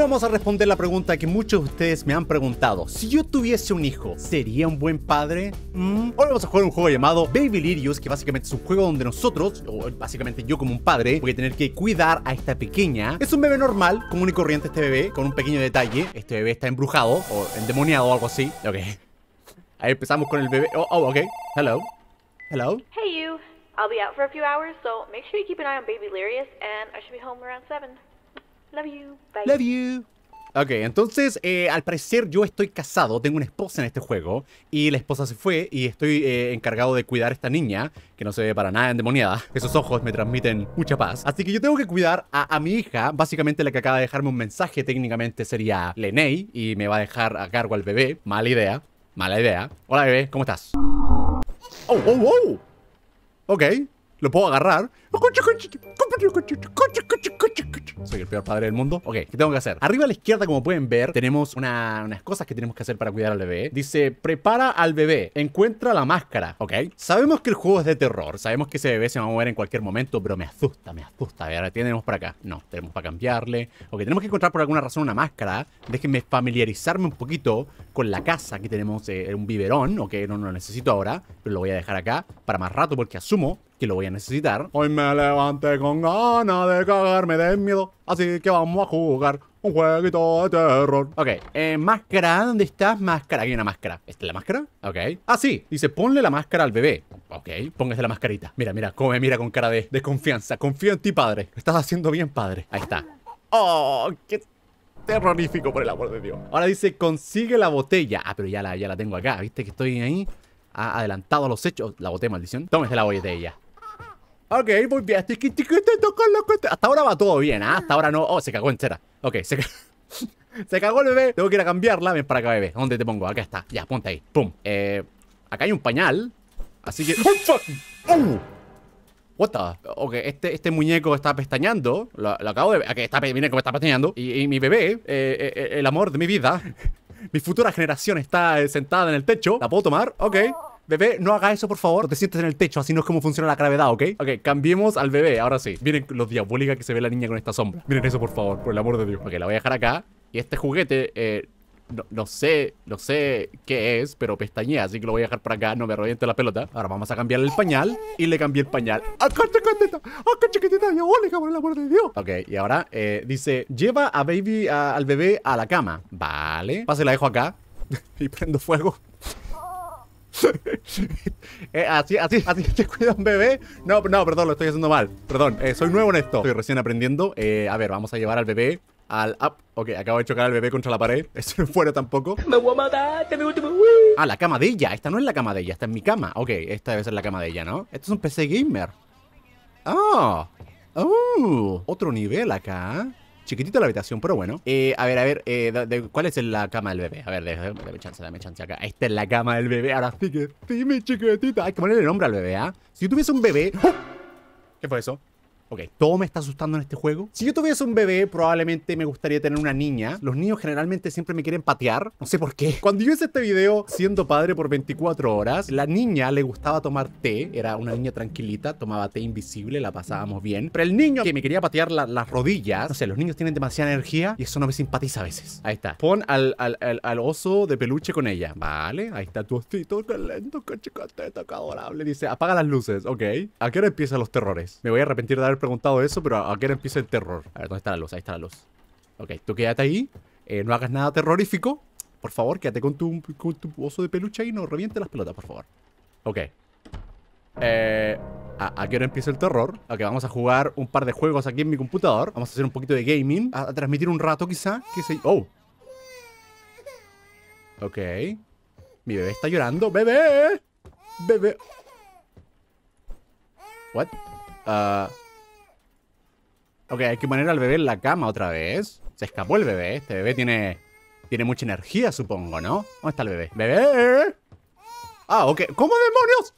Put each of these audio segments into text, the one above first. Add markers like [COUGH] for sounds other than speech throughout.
vamos a responder la pregunta que muchos de ustedes me han preguntado. Si yo tuviese un hijo, ¿sería un buen padre? Mm, hoy vamos a jugar un juego llamado Baby Lirius, que básicamente es un juego donde nosotros, o básicamente yo como un padre, voy a tener que cuidar a esta pequeña. Es un bebé normal, común y corriente este bebé, con un pequeño detalle. Este bebé está embrujado o endemoniado o algo así. Ok. Ahí empezamos con el bebé. Oh, oh, ok. Hello. Hello. Hey you. I'll be out for a few hours, so make sure you keep an eye on Baby Lirius, and I should be home around 7. Love you. Bye. Love you. Ok, entonces, eh, al parecer yo estoy casado, tengo una esposa en este juego, y la esposa se fue, y estoy eh, encargado de cuidar a esta niña, que no se ve para nada endemoniada. Esos ojos me transmiten mucha paz. Así que yo tengo que cuidar a, mi hija, básicamente la que acaba de dejarme un mensaje, técnicamente sería Lenei, y me va a dejar a cargo al bebé. Mala idea, mala idea. Hola bebé, ¿cómo estás? ¡Oh, oh, oh! Ok, lo puedo agarrar. Soy el peor padre del mundo. Ok, ¿qué tengo que hacer? Arriba a la izquierda, como pueden ver, tenemos unas cosas que tenemos que hacer para cuidar al bebé. Dice, prepara al bebé, encuentra la máscara, ¿ok? Sabemos que el juego es de terror, sabemos que ese bebé se va a mover en cualquier momento, pero me asusta, me asusta. A ver, ¿qué tenemos para acá? No, tenemos para cambiarle. Ok, tenemos que encontrar por alguna razón una máscara. Déjenme familiarizarme un poquito con la casa. Aquí tenemos eh, un biberón, ok, no, no lo necesito ahora, pero lo voy a dejar acá para más rato porque asumo que lo voy a necesitar. Hoy me levanté con ganas de cagarme de miedo, así que vamos a jugar un jueguito de terror. Ok, eh, máscara, ¿dónde estás? Máscara, aquí hay una máscara. ¿Esta es la máscara? Ok. Ah, sí, dice ponle la máscara al bebé. Ok, póngase la mascarita. Mira, mira, come, mira con cara de desconfianza. Confío en ti, padre. Estás haciendo bien, padre. Ahí está. Oh, qué terrorífico, por el amor de Dios. Ahora dice, consigue la botella. Ah, pero ya la, ya la tengo acá, ¿viste que estoy ahí? Ha ah, adelantado los hechos. La boté, maldición. Tómese la botella. Ok, muy bien. Hasta ahora va todo bien, ¿ah? ¿ah? Hasta ahora no. Oh, se cagó entera. Ok, se cagó. [LAUGHS] se cagó el bebé. Tengo que ir a cambiarla. Ven para acá, bebé. ¿Dónde te pongo? Acá está. Ya, ponte ahí. Pum. Eh, acá hay un pañal. Así que. ¡Oh, ¡Oh! What the? Ok, este, este muñeco está pestañando. Lo, acabo de ver. está, miren cómo está pestañando. Y, mi bebé, eh, eh, el amor de mi vida, [LAUGHS] mi futura generación está sentada en el techo. ¿La puedo tomar? Ok. Oh, Bebé, no haga eso, por favor. No te sientes en el techo, así no es como funciona la gravedad, ¿ok? Ok, cambiemos al bebé, ahora sí. Miren lo diabólica que se ve la niña con esta sombra. Miren eso, por favor, por el amor de Dios. Ok, la voy a dejar acá. Y este juguete, eh, no, sé, no sé qué es, pero pestañea, así que lo voy a dejar para acá, no me reviente la pelota. Ahora vamos a cambiarle el pañal y le cambié el pañal. ¡Ah, chiquitita! ¡Ah, chiquitita diabólica, por el amor de Dios! Ok, y ahora eh, dice, lleva a baby, al bebé a la cama. Vale. Pase la dejo acá [LAUGHS] y prendo fuego. [LAUGHS] eh, así, así, así [LAUGHS] te cuida un bebé. No, no, perdón, lo estoy haciendo mal. Perdón, eh, soy nuevo en esto. Estoy recién aprendiendo. Eh, a ver, vamos a llevar al bebé al Ok, acabo de chocar al bebé contra la pared. [LAUGHS] Estoy no fuera tampoco. Me voy a matar, te voy, Ah, la cama de ella. Esta no es la cama de ella, esta es mi cama. Ok, esta debe ser la cama de ella, ¿no? Esto es un PC gamer. Ah. Oh, otro nivel acá. Chiquitito la habitación, pero bueno. Eh, a ver, a ver, eh, ¿cuál es la cama del bebé? A ver, déjame, dame chance, dame chance acá. Esta es la cama del bebé. Ahora sí que sí, mi chiquitita. Hay que ponerle nombre al bebé, ¿ah? Si yo tuviese un bebé. ¿Qué fue eso? ok, todo me está asustando en este juego. Si yo tuviese un bebé, probablemente me gustaría tener una niña. Los niños generalmente siempre me quieren patear, no sé por qué. Cuando yo hice este video siendo padre por 24 horas, la niña le gustaba tomar té, era una niña tranquilita, tomaba té invisible, la pasábamos bien. Pero el niño que me quería patear las rodillas, no sé, los niños tienen demasiada energía y eso no me simpatiza a veces. Ahí está. Pon al, al, oso de peluche con ella. Vale, ahí está tu osito, qué lento, qué chica, qué adorable. Dice, apaga las luces, ok. ¿A qué hora empiezan los terrores? Me voy a arrepentir de haber preguntado eso, pero ¿a qué empieza el terror? A ver, ¿dónde está la luz? Ahí está la luz. Ok, tú quédate ahí. Eh, no hagas nada terrorífico. Por favor, quédate con tu, oso de peluche y no reviente las pelotas, por favor. Ok. Eh, ¿a, empieza el terror? Ok, vamos a jugar un par de juegos aquí en mi computador. Vamos a hacer un poquito de gaming. A, transmitir un rato, quizá. que se ¡Oh! Ok. Mi bebé está llorando. ¡Bebé! ¡Bebé! What? Ah, Ok, hay que poner al bebé en la cama otra vez. Se escapó el bebé. Este bebé tiene, tiene mucha energía, supongo, ¿no? ¿Dónde está el bebé? ¡Bebé! Ah, ok. ¿Cómo demonios?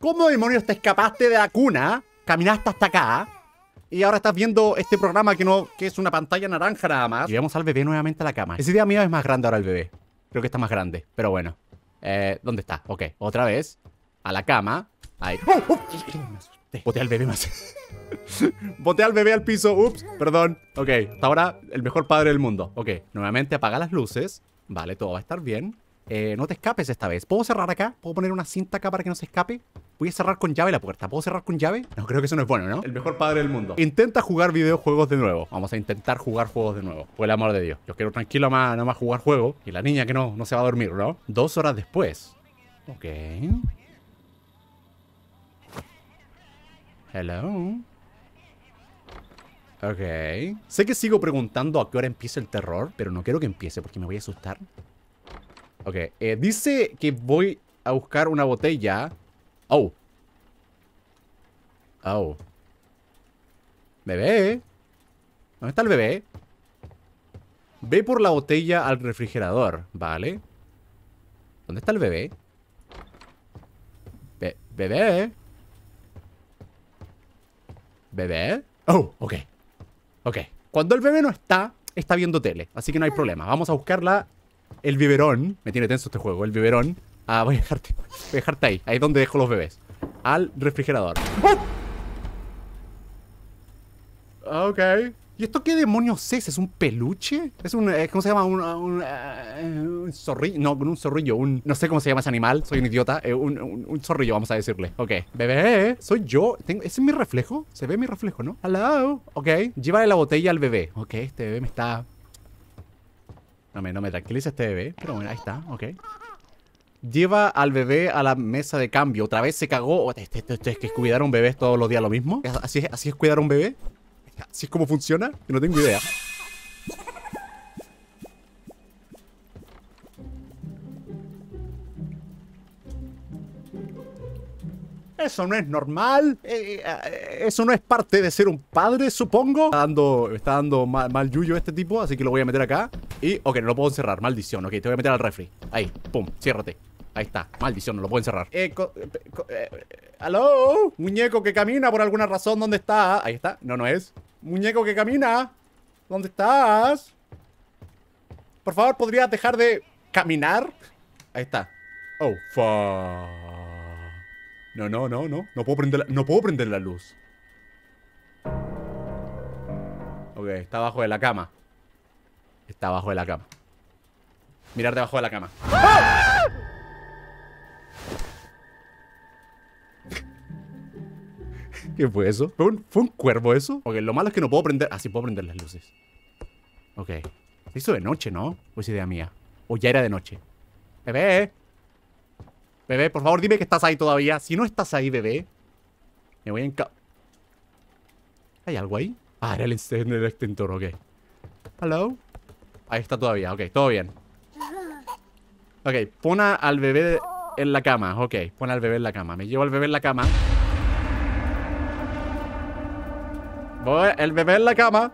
¿Cómo demonios te escapaste de la cuna? Caminaste hasta acá. Y ahora estás viendo este programa que no que es una pantalla naranja nada más. Llevamos al bebé nuevamente a la cama. Ese día mío es más grande ahora el bebé. Creo que está más grande, pero bueno. Eh, ¿Dónde está? Ok, otra vez. A la cama. Ahí. ¡Oh, oh! Bote al bebé más. [LAUGHS] Bote al bebé al piso. Ups, perdón. Ok, hasta ahora el mejor padre del mundo. Ok, nuevamente apaga las luces. Vale, todo va a estar bien. Eh, no te escapes esta vez. ¿Puedo cerrar acá? ¿Puedo poner una cinta acá para que no se escape? Voy a cerrar con llave la puerta. ¿Puedo cerrar con llave? No, creo que eso no es bueno, ¿no? El mejor padre del mundo. Intenta jugar videojuegos de nuevo. Vamos a intentar jugar juegos de nuevo. Por el amor de Dios. Yo quiero tranquilo más, nada más jugar juego. Y la niña que no, no se va a dormir, ¿no? Dos horas después. Ok. Hello. Ok. Sé que sigo preguntando a qué hora empieza el terror, pero no quiero que empiece porque me voy a asustar. Ok. Eh, dice que voy a buscar una botella. Oh. Oh. Bebé. ¿Dónde está el bebé? Ve por la botella al refrigerador, ¿vale? ¿Dónde está el bebé? bebé. ¿Bebé? Oh, ok. Ok. Cuando el bebé no está, está viendo tele. Así que no hay problema. Vamos a buscarla. El biberón. Me tiene tenso este juego. El biberón. Ah, voy a dejarte, voy a dejarte ahí. Ahí es donde dejo los bebés. Al refrigerador. ¡Oh! Ok. ¿Y esto qué demonios es? ¿Es un peluche? ¿Es un. Eh, ¿Cómo se llama? Un, un, eh, zorrillo. No, un zorrillo. no sé cómo se llama ese animal. Soy un idiota. Eh, un, zorrillo, vamos a decirle. Ok. Bebé, soy yo. ¿Ese es mi reflejo? Se ve mi reflejo, ¿no? Hello. Ok. Llévale la botella al bebé. Ok, este bebé me está. No me, no tranquiliza este bebé. Pero bueno, ahí está. Ok. Lleva al bebé a la mesa de cambio. Otra vez se cagó. Este, este, este, es que cuidar a un bebé es todos los días lo mismo. Así así es cuidar a un bebé. Si es como funciona, que no tengo idea. Eso no es normal. Eh, eh, eso no es parte de ser un padre, supongo. Está dando, está dando mal, yuyo este tipo, así que lo voy a meter acá. Y, ok, no lo puedo encerrar. Maldición. Ok, te voy a meter al refri. Ahí, pum, ciérrate. Ahí está. Maldición, no lo puedo encerrar. Eh, eh Muñeco que camina por alguna razón. ¿Dónde está? Ahí está. No, no es. Muñeco que camina. ¿Dónde estás? Por favor, ¿podrías dejar de caminar? Ahí está. Oh, No, no, no, no. No puedo prender la, no puedo prender la luz. Ok, está abajo de la cama. Está abajo de la cama. Mirar debajo de la cama. ¡Ah! ¿Qué fue eso? ¿Fue un, cuervo eso? Ok, lo malo es que no puedo prender... Ah, sí puedo prender las luces. Ok. Se hizo de noche, ¿no? O es idea mía. O ya era de noche. Bebé. Bebé, por favor, dime que estás ahí todavía. Si no estás ahí, bebé... Me voy a enca... ¿Hay algo ahí? Ah, era el, extintor, ok. Hello. Ahí está todavía, ok, todo bien. Ok, pon al bebé en la cama, ok, pon al bebé en la cama. Me llevo al bebé en la cama. el bebé en la cama.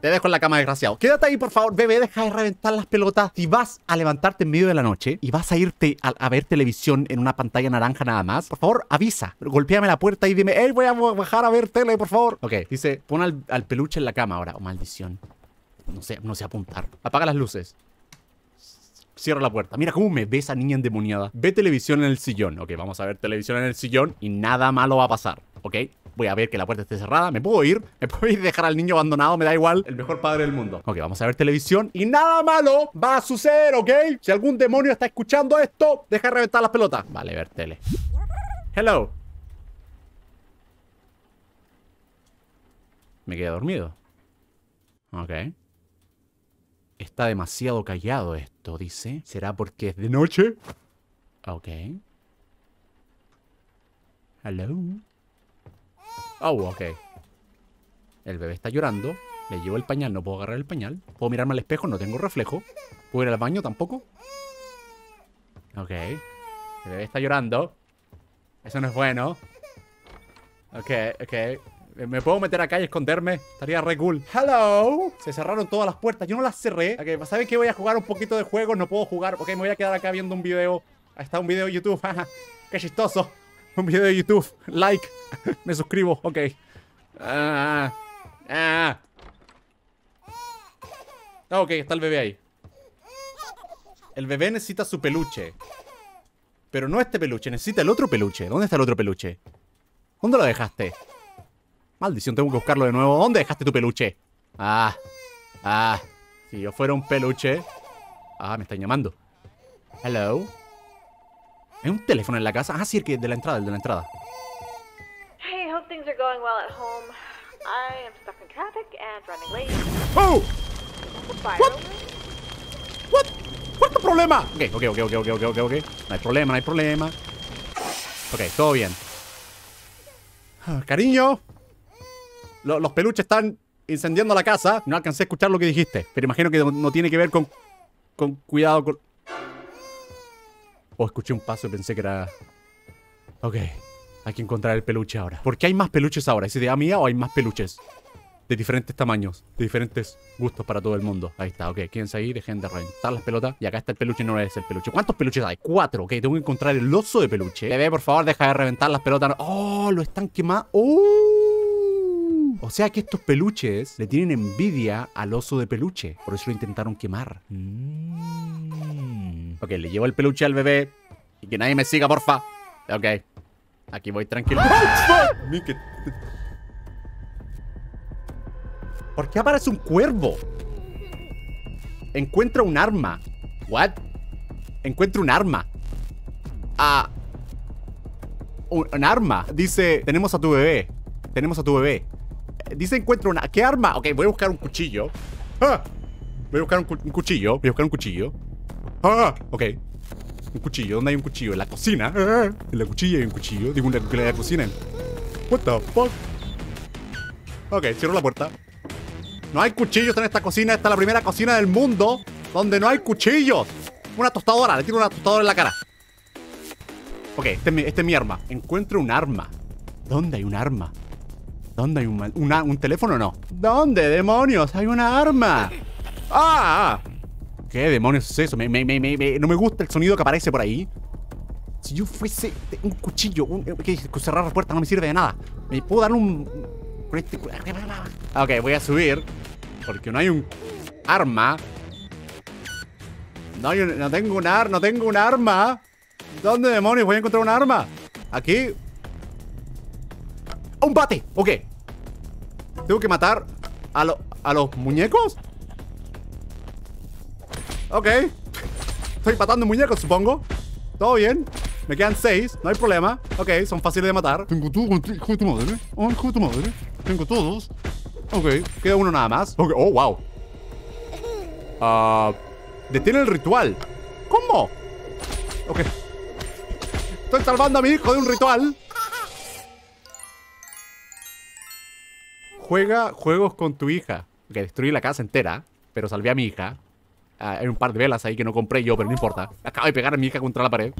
Te dejo en la cama, desgraciado. Quédate ahí, por favor, bebé. Deja de reventar las pelotas. Si vas a levantarte en medio de la noche y vas a irte a, ver televisión en una pantalla naranja nada más, por favor, avisa. Golpéame la puerta y dime, hey, voy a bajar a ver tele, por favor. Ok, dice, pon al, peluche en la cama ahora. Oh, maldición. No sé, no sé apuntar. Apaga las luces. Cierra la puerta. Mira cómo me ve esa niña endemoniada. Ve televisión en el sillón. Ok, vamos a ver televisión en el sillón y nada malo va a pasar. ¿ok? Voy a ver que la puerta esté cerrada. ¿Me puedo ir? ¿Me puedo ir dejar al niño abandonado? Me da igual. El mejor padre del mundo. Ok, vamos a ver televisión. Y nada malo va a suceder, ¿ok? Si algún demonio está escuchando esto, deja de reventar las pelotas. Vale, ver tele. Hello. Me quedé dormido. Ok. Está demasiado callado esto, dice. ¿Será porque es de noche? Ok. Hello. Oh, ok. El bebé está llorando. Le llevo el pañal, no puedo agarrar el pañal. Puedo mirarme al espejo, no tengo reflejo. ¿Puedo ir al baño tampoco? Ok. El bebé está llorando. Eso no es bueno. Ok, ok. Eh, ¿Me puedo meter acá y esconderme? Estaría re cool. ¡Hello! Se cerraron todas las puertas. Yo no las cerré. Ok, ¿saben qué? Voy a jugar un poquito de juego, No puedo jugar. Ok, me voy a quedar acá viendo un video. Ahí está un video de YouTube. [LAUGHS] ¡Qué chistoso! [LAUGHS] Un video de YouTube. Like. [LAUGHS] Me suscribo. Ok. Ah, ah. ah, ok, está el bebé ahí. El bebé necesita su peluche. Pero no este peluche, necesita el otro peluche. ¿Dónde está el otro peluche? ¿Dónde lo dejaste? Maldición, tengo que buscarlo de nuevo. ¿Dónde dejaste tu peluche? Ah, ah. Si yo fuera un peluche... Ah, me están llamando. Hello. ¿Hay un teléfono en la casa? Ah, sí, el que de la entrada, el de la entrada. Oh! What? problema? Ok, ok, ok, ok, ok, ok, ok, No hay problema, no hay problema. Ok, todo bien. Ah, cariño. los peluches están incendiando la casa. No alcancé a escuchar lo que dijiste. Pero imagino que no tiene que ver con... Con cuidado con... O escuché un paso y pensé que era... Ok, hay que encontrar el peluche ahora. ¿Por qué hay más peluches ahora? ¿Es idea mía o hay más peluches? De diferentes tamaños, de diferentes gustos para todo el mundo. Ahí está, ok. Quédense ahí, dejen de reventar las pelotas. Y acá está el peluche, no es el peluche. ¿Cuántos peluches hay? Cuatro, ok. Tengo que encontrar el oso de peluche. Bebé, por favor, deja de reventar las pelotas. ¡Oh! Lo están quemando. ¡Oh! O sea que estos peluches le tienen envidia al oso de peluche. Por eso lo intentaron quemar. Mm. Ok, le llevo el peluche al bebé. Y que nadie me siga, porfa. Ok. Aquí voy tranquilo. ¡Oh, ¿Por qué aparece un cuervo? Encuentra un arma. What? Encuentra un arma. Ah. Un, arma. Dice, tenemos a tu bebé. Tenemos a tu bebé. Eh, dice, encuentro una... ¿Qué arma? Ok, voy a buscar un cuchillo. Ah. Voy a buscar un, un cuchillo. Voy a buscar un cuchillo. ¡Ah! Ok. Un cuchillo. ¿Dónde hay un cuchillo? En la cocina. Ah, en la cuchilla hay un cuchillo. Digo, en la, cocina. What the fuck? Ok, cierro la puerta. No hay cuchillos en esta cocina. Esta es la primera cocina del mundo donde no hay cuchillos. Una tostadora. Le tiro una tostadora en la cara. Ok, este es mi, este arma. Encuentro un arma. ¿Dónde hay un arma? ¿Dónde hay un, una, un teléfono? No. ¿Dónde demonios hay una arma? ¡Ah! ah. ¿Qué demonios es eso? Me, no me gusta el sonido que aparece por ahí. Si yo fuese un cuchillo, eh, cerrar la puerta no me sirve de nada. Me puedo dar un... Este ah, ok, voy a subir. Porque no hay un arma. No, no tengo un arma, no tengo un arma. ¿Dónde demonios voy a encontrar un arma? Aquí. ¡Un bate! Ok. Tengo que matar a, a los muñecos. Ok. Estoy matando muñecos, supongo. Todo bien. Me quedan seis, no hay problema. Ok, son fáciles de matar. Tengo todo, hijo de tu madre. de ah, tu madre. Tengo todos. Ok, queda uno nada más. Okay. Oh, wow. Ah, detiene el ritual. ¿Cómo? Ok. Estoy salvando a mi hijo de un ritual. Juega juegos con tu hija. Que destruí la casa entera, pero salvé a mi hija. Ah, hay un par de velas ahí que no compré yo, pero no importa. Acabo de pegar a mi hija contra la pared.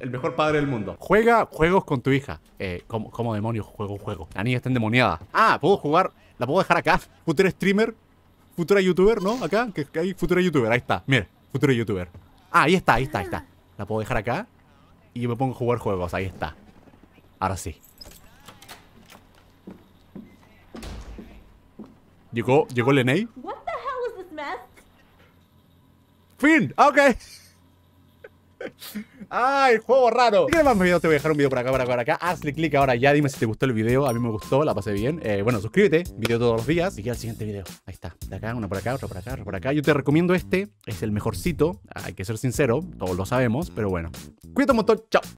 El mejor padre del mundo. Juega juegos con tu hija. Eh, ¿cómo, demonios juego un juego? La niña está endemoniada. Ah, puedo jugar. La puedo dejar acá. Futura streamer. Futura youtuber, ¿no? Acá, que, hay futura youtuber. Ahí está. Mira, futura youtuber. Ah, ahí está, ahí está, ahí está. La puedo dejar acá. Y me pongo a jugar juegos. Ahí está. Ahora sí. Llegó, llegó Ok. ¡Ay, juego raro! Si quieres más videos, te voy a dejar un video por acá, por acá, por acá. Hazle clic ahora ya, dime si te gustó el video. A mí me gustó, la pasé bien. Eh, bueno, suscríbete, video todos los días. Y queda el siguiente video. Ahí está. De acá, uno por acá, otro por acá, otro por acá. Yo te recomiendo este. Es el mejorcito. Hay que ser sincero, todos lo sabemos, pero bueno. Cuídate un montón. Chao.